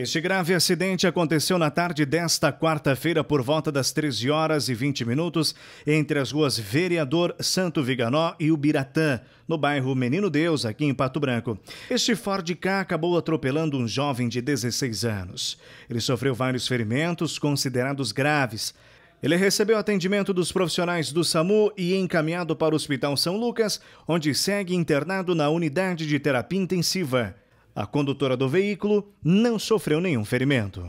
Este grave acidente aconteceu na tarde desta quarta-feira por volta das 13 horas e 20 minutos entre as ruas Vereador Santo Viganó e Ubiratã, no bairro Menino Deus, aqui em Pato Branco. Este Ford K acabou atropelando um jovem de 16 anos. Ele sofreu vários ferimentos considerados graves. Ele recebeu atendimento dos profissionais do SAMU e encaminhado para o Hospital São Lucas, onde segue internado na unidade de terapia intensiva. A condutora do veículo não sofreu nenhum ferimento.